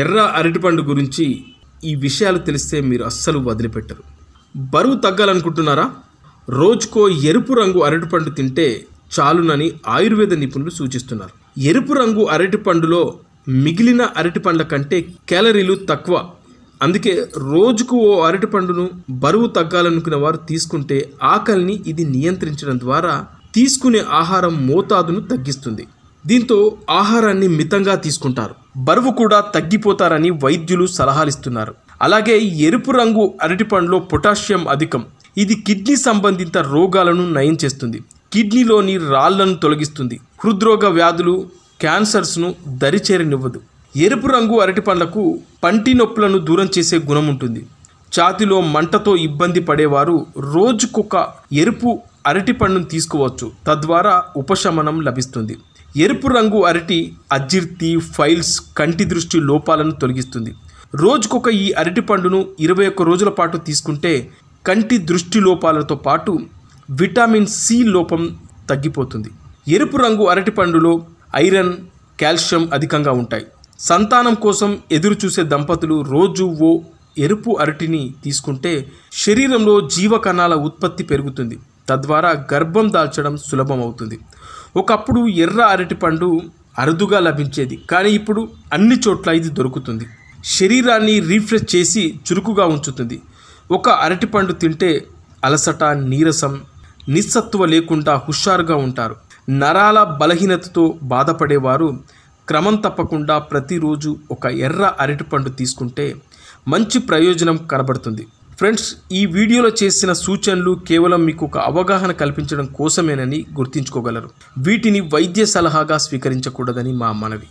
ఎర్ర అరటిపండు గురించి ఈ విషయాలు తెలిస్తే మీరు అస్సలు వదిలిపెట్టరు బరువు తగ్గాలనుకుంటున్నారా రోజుకో ఎరుపు రంగు అరటిపండు తింటే చాలునని ఆయుర్వేద నిపుణులు సూచిస్తున్నారు ఎరుపు రంగు అరటిపండులో మిగిలిన అరటిపండ్ల కంటే క్యాలరీలు తక్కువ అందుకే రోజుకు ఓ అరటిపండును బరువు తగ్గాలనుకునే వారు తీసుకుంటే ఆకలిని ఇది నియంత్రించడం ద్వారా తీసుకునే ఆహారం మోతాదును తగ్గిస్తుంది దీంతో ఆహారాన్ని మితంగా తీసుకుంటారు బరువు కూడా తగ్గిపోతారని వైద్యులు సలహాలిస్తున్నారు అలాగే ఎరుపు రంగు అరటి పండులో పొటాషియం అధికం ఇది కిడ్నీ సంబంధిత రోగాలను నయం చేస్తుంది కిడ్నీలోని రాళ్లను తొలగిస్తుంది హృద్రోగ వ్యాధులు క్యాన్సర్స్ను దరిచేరనివ్వదు ఎరుపు రంగు అరటి పండ్లకు పంటి నొప్పులను దూరం చేసే గుణం ఉంటుంది ఛాతిలో మంటతో ఇబ్బంది పడేవారు రోజుకొక ఎరుపు అరటి పండును తీసుకోవచ్చు తద్వారా ఉపశమనం లభిస్తుంది ఎరుపు రంగు అరటి అజీర్తి ఫైల్స్ కంటి దృష్టి లోపాలను తొలగిస్తుంది రోజుకొక ఈ అరటి పండును ఇరవై ఒక్క రోజుల పాటు తీసుకుంటే కంటి దృష్టి లోపాలతో పాటు విటమిన్ సి లోపం తగ్గిపోతుంది ఎరుపు రంగు అరటి పండులో ఐరన్ కాల్షియం అధికంగా ఉంటాయి సంతానం కోసం ఎదురు చూసే దంపతులు రోజు ఓ ఎరుపు అరటిని తీసుకుంటే శరీరంలో జీవకణాల ఉత్పత్తి పెరుగుతుంది తద్వారా గర్భం దాల్చడం సులభం అవుతుంది ఒకప్పుడు ఎర్ర అరటిపండు అరుదుగా లభించేది కానీ ఇప్పుడు అన్ని చోట్ల ఇది దొరుకుతుంది శరీరాన్ని రీఫ్రెష్ చేసి చురుకుగా ఉంచుతుంది ఒక అరటిపండు తింటే అలసట నీరసం నిస్సత్వ లేకుండా హుషారుగా ఉంటారు నరాల బలహీనతతో బాధపడేవారు క్రమం తప్పకుండా ప్రతిరోజు ఒక ఎర్ర అరటిపండు తీసుకుంటే మంచి ప్రయోజనం కనబడుతుంది ఫ్రెండ్స్ ఈ వీడియోలో చేసిన సూచనలు కేవలం మీకు ఒక అవగాహన కల్పించడం కోసమేనని గుర్తించుకోగలరు వీటిని వైద్య సలహాగా స్వీకరించకూడదని మా మనవి